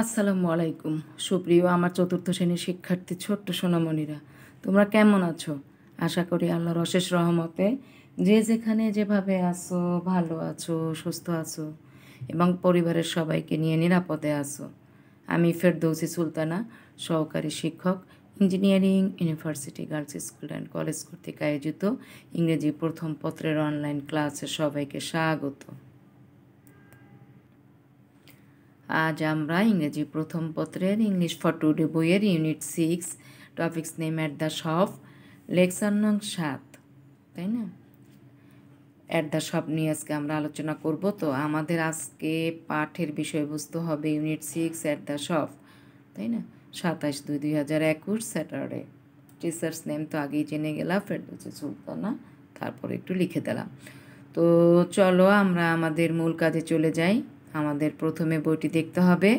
আসসালামু আলাইকুম সুপ্রিয় আমার চতুর্থ শ্রেণীর শিক্ষার্থী ছোট্ট সোনামণিরা তোমরা কেমন আছো আশা করি আল্লাহর অশেষ রহমতে যে যেখানে যেভাবে আছো ভালো আছো সুস্থ আছো এবং পরিবারের সবাইকে নিয়ে নিরাপদে আছো আমি ফেরদৌসি সুলতানা সহকারী শিক্ষক engineering university girls school and college কর্তৃক আয়োজিত ইংরেজি প্রথম পত্রের অনলাইন ক্লাসে সবাইকে স্বাগত আজ আমরা ইংরেজি প্রথম পত্রের ইংলিশ ফর টুডে বইয়ের unit six topics name at the shop lesson নং সাত তাই না অ্যাট দ্য শপ নিয়ে আজকে আমরা আলোচনা করব তো আমাদের আজকে পাঠের বিষয়বস্তু হবে unit six at the shop তাই না সাতাশ দুই দুই হাজার একুশ স্যাটারডে টিচার্স নেম তো আগেই জেনে গেলাম ফেরদৌসি সুলতানা তারপরে একটু লিখে দিলাম তো চলো আমরা আমাদের মূল কাজে চলে যাই আমাদের প্রথমে বইটি দেখতে হবে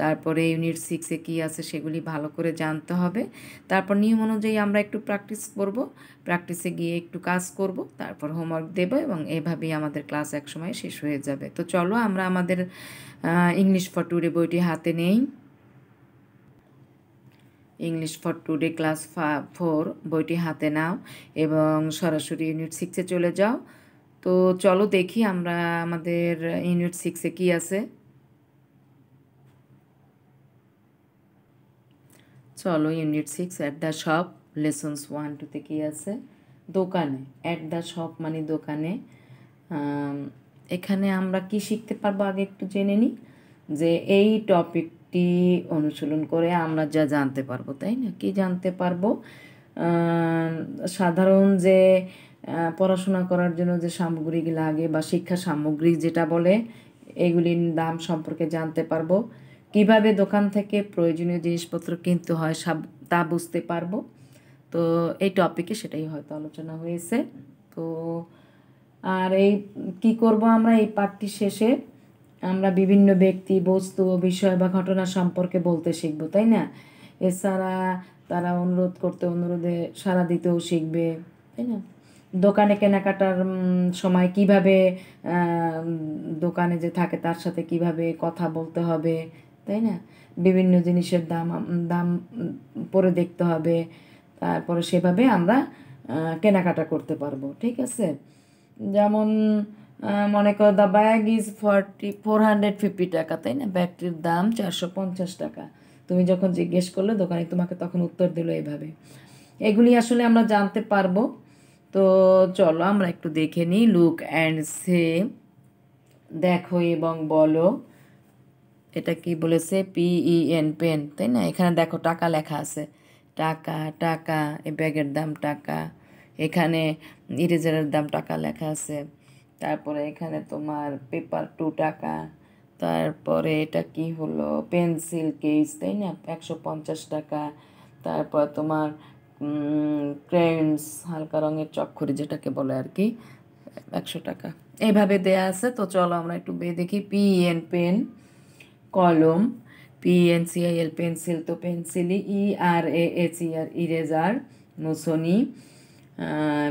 তারপরে ইউনিট সিক্সে কী আছে সেগুলি ভালো করে জানতে হবে তারপর নিয়ম অনুযায়ী আমরা একটু প্র্যাকটিস করব প্র্যাকটিসে গিয়ে একটু কাজ করব তারপর হোমওয়ার্ক দেব এবং এভাবেই আমাদের ক্লাস একসময় শেষ হয়ে যাবে তো চলো আমরা আমাদের ইংলিশ ফর টুডে বইটি হাতে নেই ইংলিশ ফর টুডে ক্লাস ফা ফোর বইটি হাতে নাও এবং সরাসরি ইউনিট সিক্সে চলে যাও তো চলো দেখি আমরা আমাদের ইউনিট সিক্সে কি আছে চলো unit six at the shop lessons one টুতে কী আছে দোকানে অ্যাট দ্য শপ মানে দোকানে এখানে আমরা কি শিখতে পারবো আগে একটু জেনে নিই যে এই টপিকটি অনুশীলন করে আমরা যা জানতে পারবো তাই না কি জানতে পারবো সাধারণ যে পড়াশোনা করার জন্য যে সামগ্রী লাগে বা শিক্ষা সামগ্রী যেটা বলে এগুলির দাম সম্পর্কে জানতে পারবো কিভাবে দোকান থেকে প্রয়োজনীয় জিনিসপত্র কিনতে হয় সব তা বুঝতে পারবো তো এই টপিকে সেটাই হয়তো আলোচনা হয়েছে তো আর এই কি করব আমরা এই পাঠটি শেষে আমরা বিভিন্ন ব্যক্তি বস্তু বিষয় বা ঘটনা সম্পর্কে বলতে শিখব তাই না এছাড়া তারা অনুরোধ করতে অনুরোধে সাড়া দিতেও শিখবে তাই না দোকানে কেনাকাটার সময় কিভাবে দোকানে যে থাকে তার সাথে কিভাবে কথা বলতে হবে তাই না বিভিন্ন জিনিসের দাম দাম পরে দেখতে হবে তারপরে সেভাবে আমরা কেনাকাটা করতে পারবো ঠিক আছে যেমন মনে করো the bag is forty four hundred fifty টাকা তাই না ব্যাগটির দাম চারশো পঞ্চাশ টাকা তুমি যখন জিজ্ঞেস করলে দোকানে তোমাকে তখন উত্তর দিল এভাবে এগুলি আসলে আমরা জানতে পারবো তো চলো আমরা একটু দেখে নিই লুক অ্যান্ড সে দেখো এবং বলো এটা কি বলেছে পিই এন পেন তাই না এখানে দেখো টাকা লেখা আছে টাকা টাকা এ ব্যাগের দাম টাকা এখানে ইরেজারের দাম টাকা লেখা আছে তারপরে এখানে তোমার পেপার টু টাকা তারপরে এটা কি হলো পেন্সিল কেস তাই না একশো পঞ্চাশ টাকা তারপর তোমার ক্রেমস হালকা রঙের চক্ষরি যেটাকে বলে আর কি একশো টাকা এভাবে দেয়া আছে তো চলো আমরা একটু বেয়ে দেখি পিএন পেন কলম পিএনসিআইএল পেন্সিল তো পেন্সিলি E R A S E R eraser মুসনি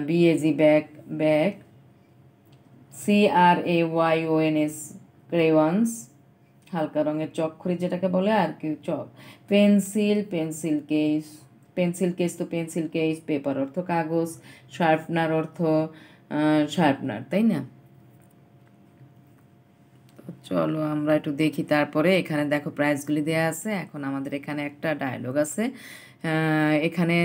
B A G bag bag C R A Y O N S crayons হালকা রঙের চক্ষরি যেটাকে বলে আর কি chalk pencil pencil case pencil case তো পেন্সিল কেস পেপার অর্থ কাগজ শার্পনার অর্থ শার্পনার তাই না চলো আমরা একটু দেখি তারপরে এখানে দেখো প্রাইসগুলি দেওয়া আছে এখন আমাদের এখানে একটা ডায়লগ আছে এখানে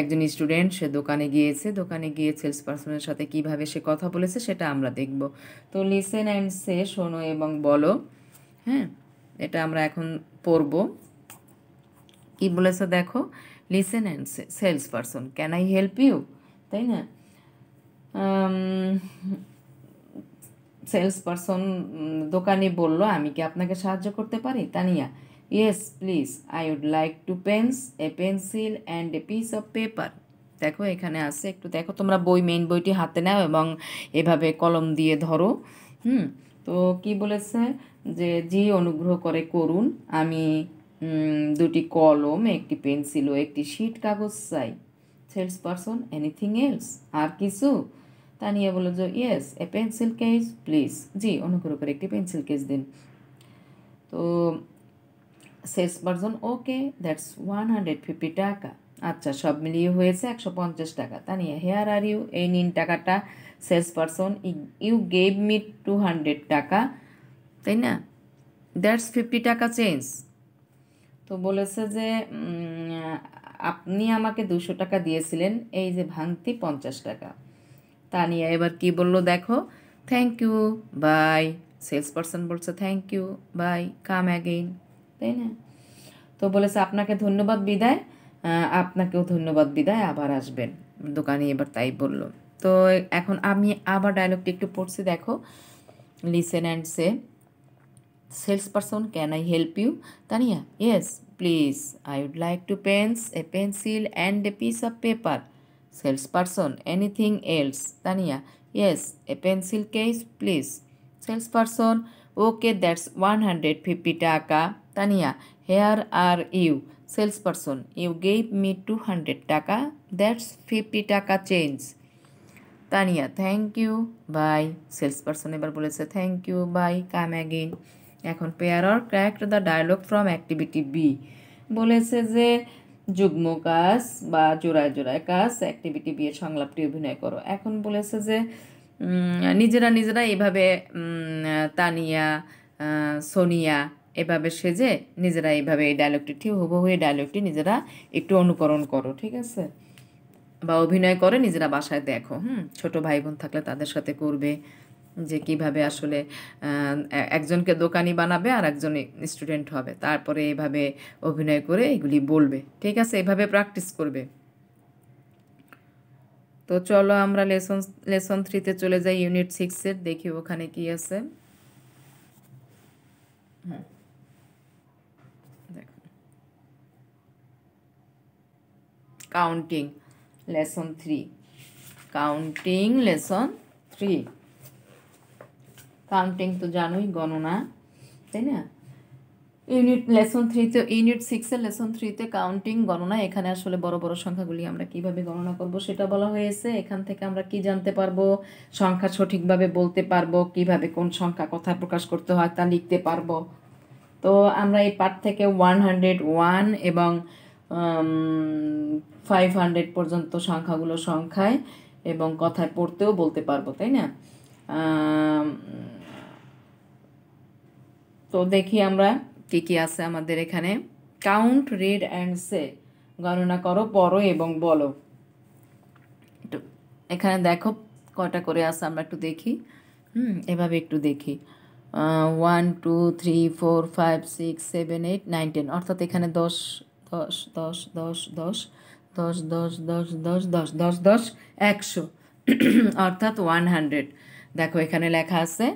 একজন স্টুডেন্ট সে দোকানে গিয়েছে দোকানে গিয়ে সেলস পার্সনের সাথে কিভাবে সে কথা বলেছে সেটা আমরা দেখব তো লিসেন অ্যান্ড সে শোনো এবং বলো হ্যাঁ এটা আমরা এখন পড়বো কি বলেছে দেখো listen and sales person can I help you তাই না সেলস পারসন দোকানে বলল আমি কি আপনাকে সাহায্য করতে পারি Taniya yes please I would like to pens a pencil and a piece of paper দেখো এখানে আছে একটু দেখো তোমরা বই মেইন বইটি হাতে নাও এবং এভাবে কলম দিয়ে ধরো হুম তো কি বলেছে যে জি অনুগ্রহ করে করুন আমি দুটি কলম একটি পেন্সিল ও একটি শীট কাগজ চাই সেলস পারসন এনিথিং এলস আর কিছু নিয়ে বলো যে yes a pencil case please জি অনুগ্রহ করে একটি পেন্সিল কেস দিন তো sales person okay that's one hundred fifty টাকা আচ্ছা সব মিলিয়ে হয়েছে একশো পঞ্চাশ টাকা নিয়ে হেয়ার আর ইউ এই নিন টাকাটা sales person you gave me two hundred টাকা তাই না দ্যাটস ফিফটি টাকা চেঞ্জ তো বলেছে যে আপনি আমাকে দুশো টাকা দিয়েছিলেন এই যে ভাঙতি পঞ্চাশ টাকা তা নিয়ে এবার কি বলল দেখো thank you bye sales person বলছে thank you bye come again তাই না তো বলেছে আপনাকে ধন্যবাদ বিদায় আপনাকেও ধন্যবাদ বিদায় আবার আসবেন দোকানে এবার তাই বলল তো এখন আমি আবার ডায়লগটি একটু পড়ছি দেখো listen and say sales person can I help you Taniya yes please I would like to pens a pencil and a piece of paper sales person anything else Taniya yes a pencil case please sales person okay that's one hundred fifty টাকা Taniya here are you sales person you gave me two hundred টাকা that's fifty টাকা change Taniya thank you bye sales person এবার বলেছে thank you bye come again এখন pair or ক্র্যাক্ট the dialogue from activity B বলেছে যে যুগ্ম কাজ বা জোড়ায় জোড়ায় কাজ অ্যাক্টিভিটি বি এর সংলাপটি অভিনয় করো এখন বলেছে যে নিজেরা নিজেরা এভাবে তানিয়া সোনিয়া এভাবে সেজে নিজেরা এইভাবে এই ডায়লগটি ঠিক হুবহু এই ডায়লগটি নিজেরা একটু অনুকরণ করো ঠিক আছে বা অভিনয় করে নিজেরা বাসায় দেখো হুম ছোটো ভাই বোন থাকলে তাদের সাথে করবে যে কিভাবে আসলে একজনকে দোকানি বানাবে আর একজন স্টুডেন্ট হবে তারপরে এভাবে অভিনয় করে এগুলি বলবে ঠিক আছে এভাবে প্র্যাকটিস করবে তো চলো আমরা লেসন লেসন থ্রিতে চলে যাই ইউনিট সিক্সের দেখি ওখানে কি আছে counting lesson three counting lesson three counting তো জানোই গণনা তাই না ইউনিট লেসন থ্রিতে ইউনিট সিক্সের লেসন থ্রিতে কাউন্টিং গণনা এখানে আসলে বড় বড় সংখ্যাগুলি আমরা কিভাবে গণনা করব সেটা বলা হয়েছে এখান থেকে আমরা কি জানতে পারবো সংখ্যা সঠিকভাবে বলতে পারবো কিভাবে কোন সংখ্যা কথা প্রকাশ করতে হয় তা লিখতে পারবো তো আমরা এই পার্ট থেকে ওয়ান হান্ড্রেড ওয়ান এবং ফাইভ হান্ড্রেড পর্যন্ত সংখ্যাগুলো সংখ্যায় এবং কথায় পড়তেও বলতে পারবো তাই না তো দেখি আমরা কি কি আছে আমাদের এখানে কাউন্ট রিড অ্যান্ড সে গণনা করো পড়ো এবং বলো এখানে দেখো কটা করে আসে আমরা একটু দেখি হুম এভাবে একটু দেখি one two three four five six seven eight nine ten অর্থাৎ এখানে দশ দশ দশ দশ দশ দশ দশ দশ দশ দশ দশ দশ একশো অর্থাৎ ওয়ান হান্ড্রেড দেখো এখানে লেখা আছে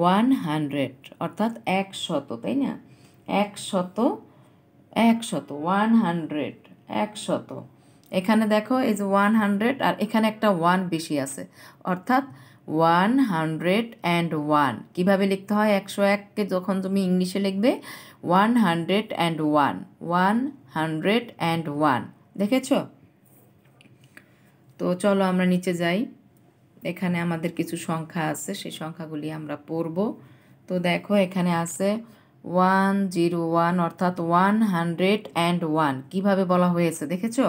ওয়ান হান্ড্রেড অর্থাৎ একশত তাই না একশত একশত ওয়ান হান্ড্রেড একশত এখানে দেখো এই যে ওয়ান হান্ড্রেড আর এখানে একটা ওয়ান বেশি আছে অর্থাৎ ওয়ান হান্ড্রেড অ্যান্ড ওয়ান কীভাবে লিখতে হয় একশো এককে যখন তুমি ইংলিশে লিখবে one hundred and one one hundred and one দেখেছ তো চলো আমরা নিচে যাই এখানে আমাদের কিছু সংখ্যা আছে সেই সংখ্যাগুলি আমরা পড়ব তো দেখো এখানে আছে ওয়ান জিরো ওয়ান অর্থাৎ ওয়ান হান্ড্রেড অ্যান্ড ওয়ান কীভাবে বলা হয়েছে দেখেছো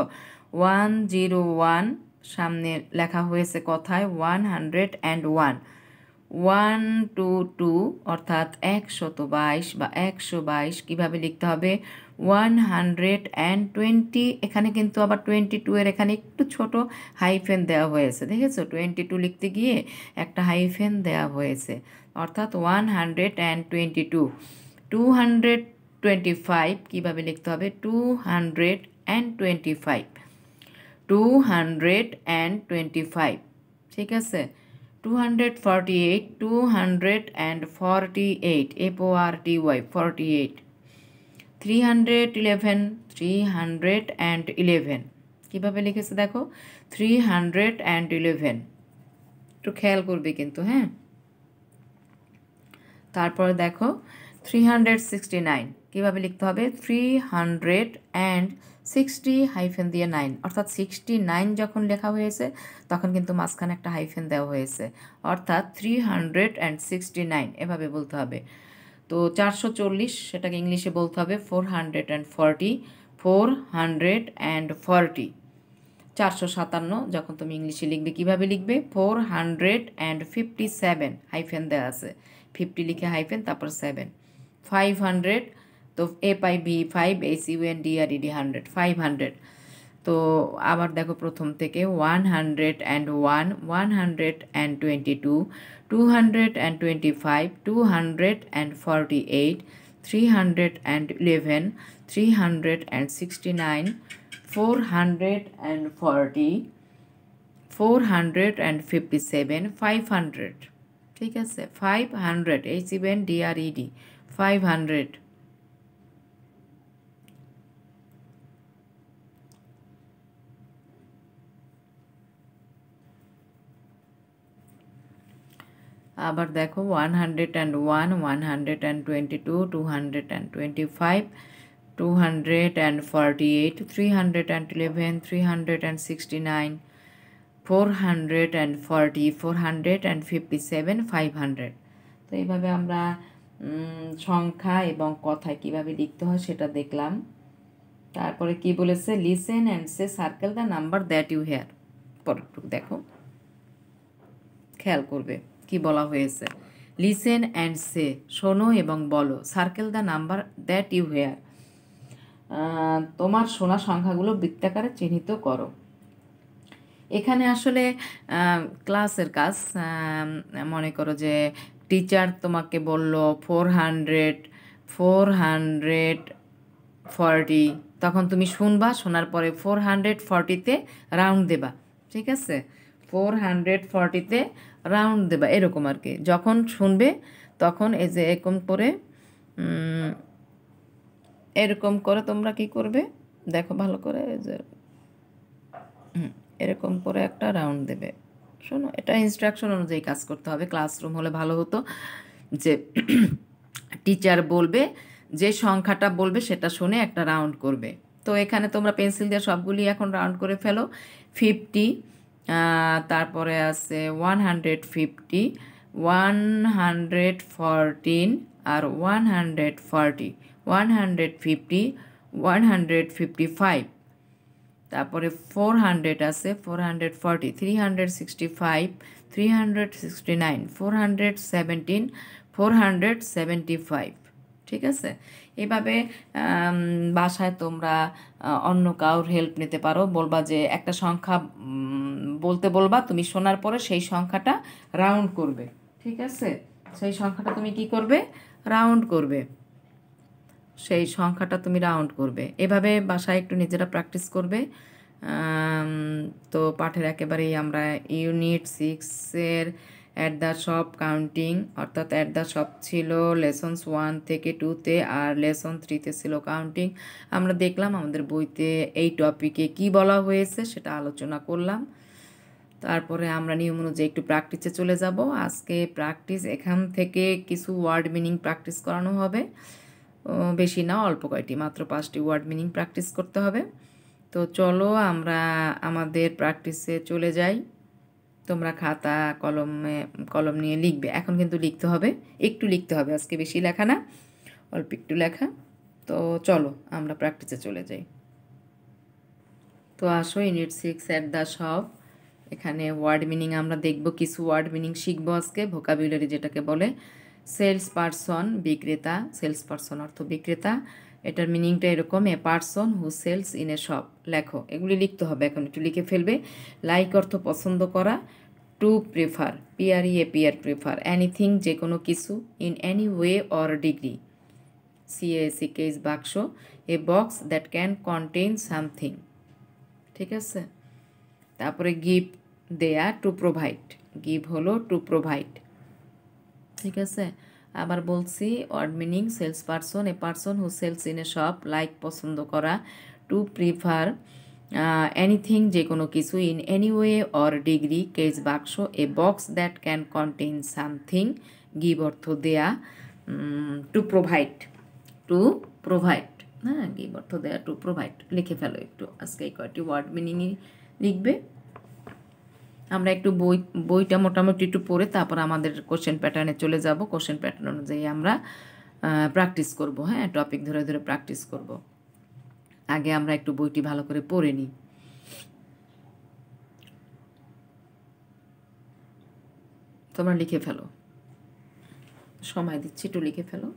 ওয়ান জিরো ওয়ান সামনে লেখা হয়েছে কথায় one hundred and one one two two অর্থাৎ একশত বাইশ বা একশো বাইশ কীভাবে লিখতে হবে ওয়ান হান্ড্রেড অ্যান্ড টোয়েন্টি এখানে কিন্তু আবার টোয়েন্টি টুয়ের এখানে একটু ছোট হাইফেন দেওয়া হয়েছে দেখেছো টোয়েন্টি টু লিখতে গিয়ে একটা হাইফেন দেওয়া হয়েছে অর্থাৎ one hundred and twenty two two hundred twenty five কীভাবে লিখতে হবে two hundred and twenty five two hundred and twenty five ঠিক আছে two hundred forty eight two hundred and eight আর Y eight three hundred eleven three hundred and eleven কীভাবে লিখেছে দেখো three hundred and eleven একটু খেয়াল করবে কিন্তু হ্যাঁ তারপরে দেখো থ্রি হান্ড্রেড সিক্সটি নাইন কীভাবে লিখতে হবে three hundred and sixty hyphen দিয়ে নাইন অর্থাৎ সিক্সটি নাইন যখন লেখা হয়েছে তখন কিন্তু মাঝখানে একটা হাইফেন দেওয়া হয়েছে অর্থাৎ three hundred and sixty nine এভাবে বলতে হবে তো চারশো চল্লিশ সেটাকে ইংলিশে বলতে হবে four hundred and forty four hundred and forty চারশো সাতান্ন যখন তুমি ইংলিশে লিখবে কিভাবে লিখবে four hundred and fifty seven hyphen দেওয়া আছে ফিফটি লিখে হাইফেন তারপর সেভেন ফাইভ হান্ড্রেড তো এ পাই বি five S U N D R E D hundred five hundred তো আবার দেখো প্রথম থেকে one hundred and one one hundred and twenty two two hundred and twenty five two hundred and forty eight three hundred and eleven three hundred and sixty nine four hundred and forty four hundred and fifty seven five hundred ঠিক আছে five hundred H even D R E D five hundred আবার দেখো one hundred and one one hundred and twenty two two hundred and twenty five two hundred and forty eight three hundred and eleven three hundred and sixty nine four hundred and forty four hundred and fifty seven five hundred তো এইভাবে আমরা সংখ্যা এবং কথা কিভাবে লিখতে হয় সেটা দেখলাম তারপরে কি বলেছে listen and say circle the number that you hear পরেরটুকু দেখো খেয়াল করবে কি বলা হয়েছে লিসেন অ্যান্ড সে শোনো এবং বলো circle the number that you hear তোমার শোনা সংখ্যাগুলো বৃত্তাকারে চিহ্নিত করো এখানে আসলে ক্লাসের কাজ মনে করো যে টিচার তোমাকে বলল four hundred four hundred forty তখন তুমি শুনবা শোনার পরে ফোর হান্ড্রেড ফর্টিতে রাউন্ড দেবা ঠিক আছে ফোর হান্ড্রেড ফর্টিতে রাউন্ড দেবা এরকম আর কি যখন শুনবে তখন এই যে এরকম করে এরকম করে তোমরা কি করবে দেখো ভালো করে যে এরকম করে একটা রাউন্ড দেবে শোনো এটা ইনস্ট্রাকশন অনুযায়ী কাজ করতে হবে ক্লাসরুম হলে ভালো হতো যে টিচার বলবে যে সংখ্যাটা বলবে সেটা শুনে একটা রাউন্ড করবে তো এখানে তোমরা পেন্সিল দিয়ে সবগুলি এখন রাউন্ড করে ফেলো ফিফটি তারপরে আছে one hundred fifty one hundred আর one hundred one hundred fifty one hundred fifty five তারপরে ফোর আছে four hundred forty three hundred sixty five hundred sixty nine four hundred seventeen four hundred seventy five ঠিক আছে এভাবে বাসায় তোমরা অন্য কাউর হেল্প নিতে পারো বলবা যে একটা সংখ্যা বলতে বলবা তুমি শোনার পরে সেই সংখ্যাটা রাউন্ড করবে ঠিক আছে সেই সংখ্যাটা তুমি কি করবে রাউন্ড করবে সেই সংখ্যাটা তুমি রাউন্ড করবে এভাবে বাসায় একটু নিজেরা প্র্যাকটিস করবে তো পাঠের একেবারেই আমরা ইউনিট সিক্সের অ্যাট দ্য শপ কাউন্টিং অর্থাৎ অ্যাট দ্য শপ ছিল লেসন্স ওয়ান থেকে টুতে আর লেসন থ্রিতে ছিল কাউন্টিং আমরা দেখলাম আমাদের বইতে এই টপিকে কি বলা হয়েছে সেটা আলোচনা করলাম তারপরে আমরা নিয়ম অনুযায়ী একটু প্র্যাকটিসে চলে যাব আজকে প্র্যাকটিস এখান থেকে কিছু ওয়ার্ড মিনিং প্র্যাকটিস করানো হবে বেশি না অল্প কয়টি মাত্র পাঁচটি ওয়ার্ড মিনিং প্র্যাকটিস করতে হবে তো চলো আমরা আমাদের প্র্যাকটিসে চলে যাই তোমরা খাতা কলমে কলম নিয়ে লিখবে এখন কিন্তু লিখতে হবে একটু লিখতে হবে আজকে বেশি লেখা না অল্প একটু লেখা তো চলো আমরা প্র্যাকটিসে চলে যাই তো আসো ইউনিট সিক্স অ্যাট দ্য সব এখানে ওয়ার্ড মিনিং আমরা দেখব কিছু ওয়ার্ড মিনিং শিখব আজকে ভোকাবুলারি যেটাকে বলে সেলস পারসন বিক্রেতা সেলস পারসন অর্থ বিক্রেতা এটার মিনিংটা এরকম a person who sells in a shop লেখো এগুলি লিখতে হবে এখন একটু লিখে ফেলবে লাইক অর্থ পছন্দ করা টু প্রেফার পিয়ার ইয়ে পিয়ার প্রেফার এনিথিং যে কোনো কিছু in any way or degree সিএসি কেস বাক্স a box that can contain something ঠিক আছে তারপরে গিভ দেয়া টু প্রোভাইড গিভ হলো টু প্রোভাইড ঠিক আছে আবার বলছি word meaning sales person a person who sells in a shop like পছন্দ করা টু প্রিফার এনিথিং যে কোনো কিছু in any way or degree case বাক্স a box that can contain something give অর্থ দেয়া টু প্রোভাইড টু প্রোভাইড হ্যাঁ give অর্থ দেয়া টু প্রোভাইড লিখে ফেলো একটু আজকে কয়টি ওয়ার্ড মিনিংই লিখবে আমরা একটু বই বইটা মোটামুটি একটু পড়ে তারপর আমাদের কোশ্চেন প্যাটার্নে চলে যাব কোশ্চেন প্যাটার্ন অনুযায়ী আমরা প্র্যাকটিস করব হ্যাঁ টপিক ধরে ধরে প্র্যাকটিস করব আগে আমরা একটু বইটি ভালো করে পড়ে নিই তোমরা লিখে ফেলো সময় দিচ্ছি একটু লিখে ফেলো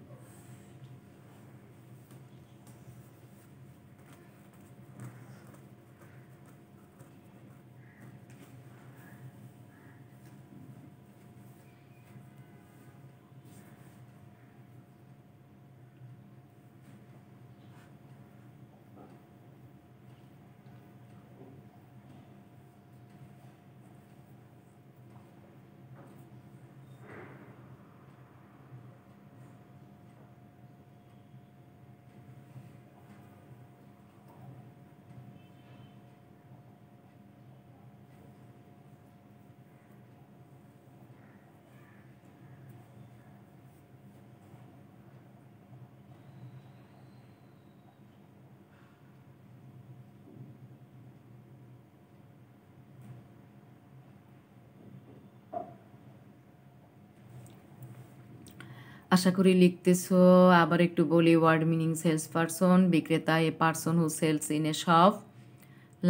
আশা করি লিখতেছো আবার একটু বলি ওয়ার্ড মিনিং সেলস পারসন বিক্রেতা a person who sells in a shop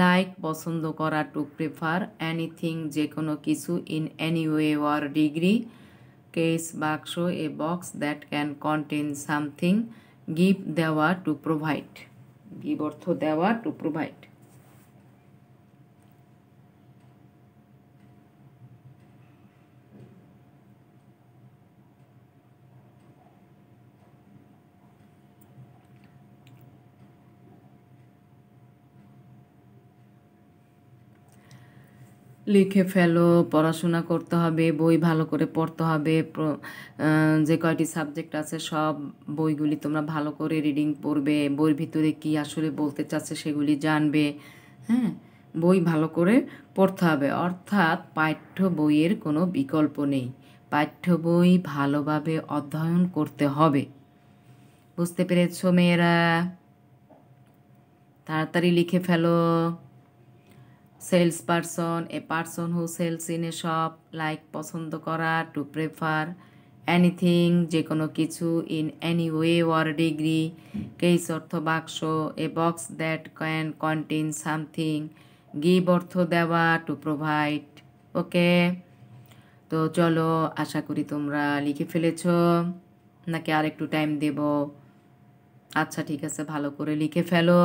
like পছন্দ করা টু প্রেফার এনিথিং যে কোনো কিছু in any way or degree case বাক্স a box that can contain something give দেওয়া টু প্রোভাইড গিভ অর্থ দেওয়া টু প্রোভাইড লিখে ফেলো পড়াশোনা করতে হবে বই ভালো করে পড়তে হবে যে কয়টি সাবজেক্ট আছে সব বইগুলি তোমরা ভালো করে রিডিং পড়বে বইয়ের ভিতরে কি আসলে বলতে চাচ্ছে সেগুলি জানবে হ্যাঁ বই ভালো করে পড়তে হবে অর্থাৎ পাঠ্য বইয়ের কোনো বিকল্প নেই পাঠ্য বই ভালোভাবে অধ্যয়ন করতে হবে বুঝতে পেরেছ মেয়েরা তাড়াতাড়ি লিখে ফেলো sales person a person who sells in a shop like পছন্দ করা টু প্রেফার অ্যানিথিং যে কোনো কিছু in any way or degree case অর্থ বাক্স a box that can contain something give অর্থ দেওয়া টু প্রোভাইড ওকে তো চলো আশা করি তোমরা লিখে ফেলেছ নাকি আর একটু টাইম দেব আচ্ছা ঠিক আছে ভালো করে লিখে ফেলো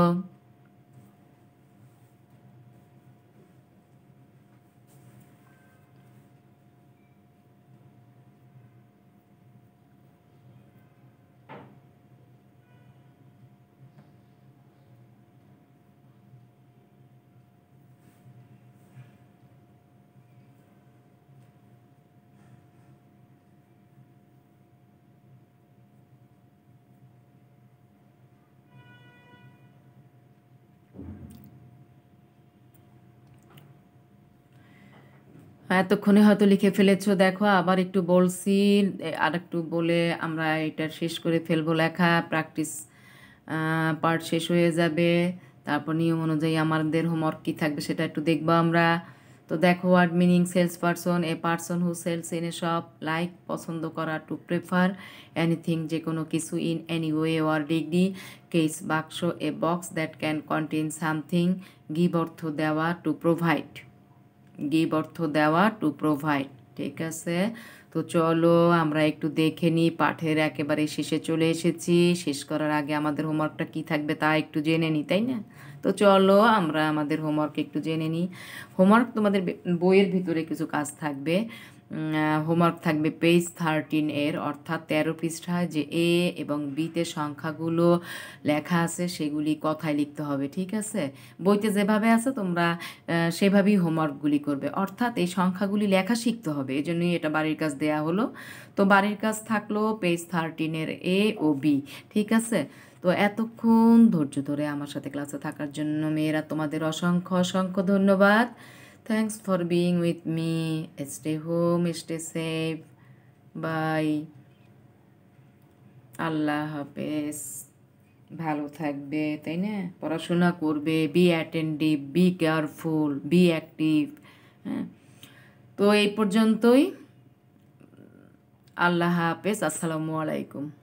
এতক্ষণে হয়তো লিখে ফেলেছো দেখো আবার একটু বলছি আর একটু বলে আমরা এটা শেষ করে ফেলবো লেখা প্র্যাকটিস পার্ট শেষ হয়ে যাবে তারপর নিয়ম অনুযায়ী আমাদের হোমওয়ার্ক কী থাকবে সেটা একটু দেখবো আমরা তো দেখো word meaning sales person a person who sells in a shop like পছন্দ করা টু প্রেফার এনিথিং যে কোনো কিছু in any way or degree case বাক্স a box that can contain something give অর্থ দেওয়া টু প্রোভাইড গিভ অর্থ দেওয়া টু প্রোভাইড ঠিক আছে তো চলো আমরা একটু দেখে নিই পাঠের একেবারে শেষে চলে এসেছি শেষ করার আগে আমাদের হোমওয়ার্কটা কি থাকবে তা একটু জেনে নিই তাই না তো চলো আমরা আমাদের হোমওয়ার্ক একটু জেনে নিই হোমওয়ার্ক তোমাদের বইয়ের ভিতরে কিছু কাজ থাকবে হোমওয়ার্ক থাকবে পেজ থার্টিন এর অর্থাৎ তেরো পৃষ্ঠায় যে এ এবং বিতে সংখ্যাগুলো লেখা আছে সেগুলি কথায় লিখতে হবে ঠিক আছে বইতে যেভাবে আছে তোমরা সেভাবেই হোমওয়ার্কগুলি করবে অর্থাৎ এই সংখ্যাগুলি লেখা শিখতে হবে এজন্যই এটা বাড়ির কাজ দেয়া হলো তো বাড়ির কাজ থাকলো পেজ থার্টিনের এ ও বি ঠিক আছে তো এতক্ষণ ধৈর্য ধরে আমার সাথে ক্লাসে থাকার জন্য মেয়েরা তোমাদের অসংখ্য অসংখ্য ধন্যবাদ Thanks for being with me. Stay home, stay safe. Bye. আল্লাহ হাফেজ ভালো থাকবে তাই না পড়াশোনা করবে be attentive be careful be active হ্যাঁ তো এই পর্যন্তই আল্লাহ হাফেজ আসসালামু আলাইকুম